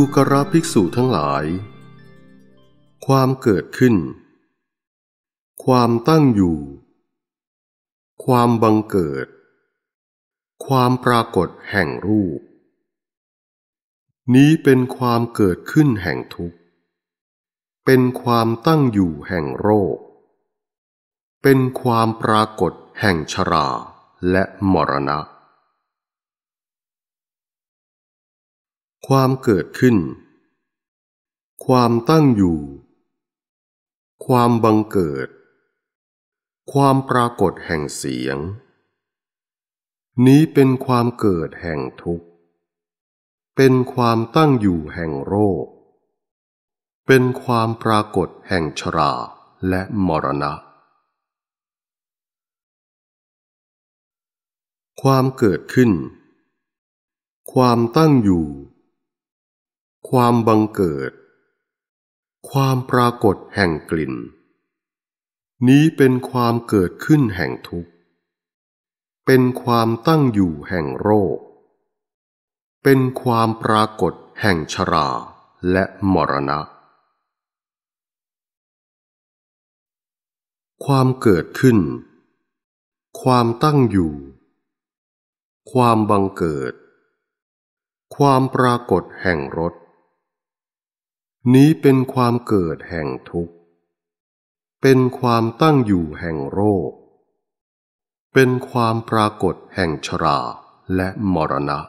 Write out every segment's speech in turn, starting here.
ูกราภิกษุทั้งหลาย ความเกิดขึ้น ความตั้งอยู่ ความบังเกิด ความปรากฏแห่งรูป นี้เป็นความเกิดขึ้นแห่งทุกข์ เป็นความตั้งอยู่แห่งโรค เป็นความปรากฏแห่งชราและมรณะความเกิดขึ้น ความตั้งอยู่ ความบังเกิด ความปรากฏแห่งเสียง นี้เป็นความเกิดแห่งทุกข์ เป็นความตั้งอยู่แห่งโรค เป็นความปรากฏแห่งชราและมรณะ ความเกิดขึ้น ความตั้งอยู่ความบังเกิด ความปรากฏแห่งกลิ่น นี้เป็นความเกิดขึ้นแห่งทุกข์ เป็นความตั้งอยู่แห่งโรค เป็นความปรากฏแห่งชราและมรณะ ความเกิดขึ้น ความตั้งอยู่ ความบังเกิด ความปรากฏแห่งรสนี้เป็นความเกิดแห่งทุกข์ เป็นความตั้งอยู่แห่งโรค เป็นความปรากฏแห่งชราและมรณะ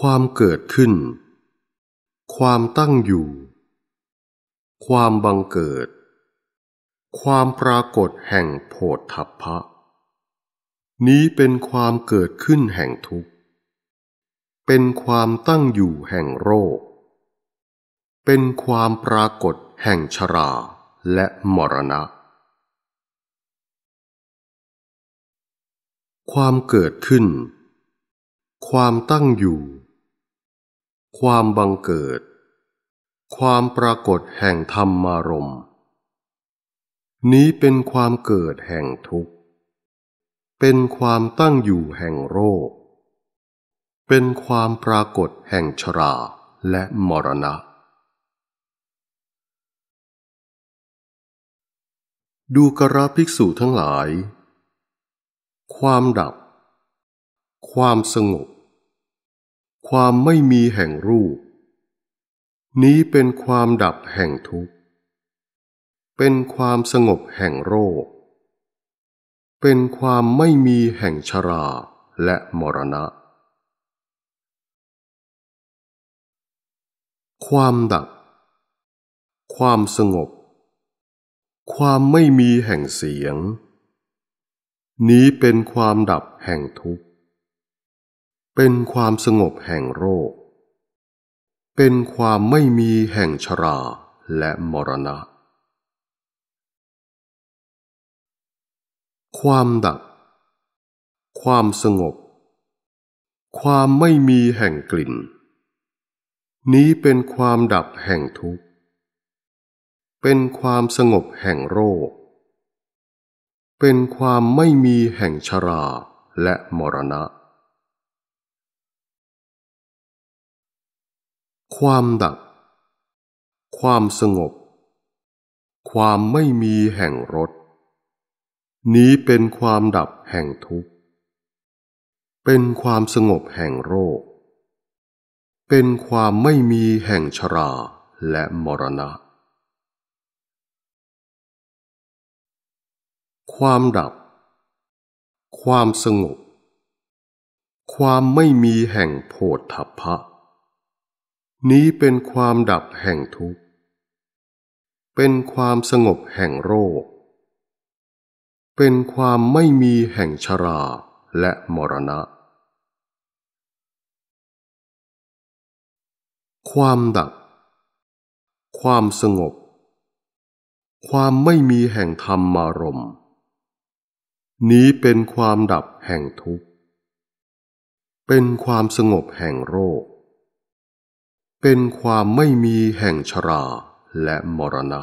ความเกิดขึ้น ความตั้งอยู่ ความบังเกิด ความปรากฏแห่งโพธฐัพพะ นี้เป็นความเกิดขึ้นแห่งทุกข์เป็นความตั้งอยู่แห่งโรค เป็นความปรากฏแห่งชราและมรณะ ความเกิดขึ้น ความตั้งอยู่ ความบังเกิด ความปรากฏแห่งธรรมารมณ์ นี้เป็นความเกิดแห่งทุกข์ เป็นความตั้งอยู่แห่งโรคเป็นความปรากฏแห่งชราและมรณะ ดูกระภิกษุทั้งหลาย ความดับ ความสงบ ความไม่มีแห่งรูป นี้เป็นความดับแห่งทุกข์ เป็นความสงบแห่งโรค เป็นความไม่มีแห่งชราและมรณะความดับ ความสงบ ความไม่มีแห่งเสียง นี้เป็นความดับแห่งทุกข์ เป็นความสงบแห่งโรค เป็นความไม่มีแห่งชราและมรณะ ความดับ ความสงบ ความไม่มีแห่งกลิ่นนี้เป็นความดับแห่งทุกข์ เป็นความสงบแห่งโรค เป็นความไม่มีแห่งชราและมรณะ ความดับ ความสงบ ความไม่มีแห่งรส นี้เป็นความดับแห่งทุกข์ เป็นความสงบแห่งโรคเป็นความไม่มีแห่งชราและมรณะ ความดับ ความสงบ ความไม่มีแห่งโพธพะ นี้เป็นความดับแห่งทุกข์ เป็นความสงบแห่งโรค เป็นความไม่มีแห่งชราและมรณะความดับ ความสงบ ความไม่มีแห่งธรรมารม นี้เป็นความดับแห่งทุกข์ เป็นความสงบแห่งโรค เป็นความไม่มีแห่งชราและมรณะ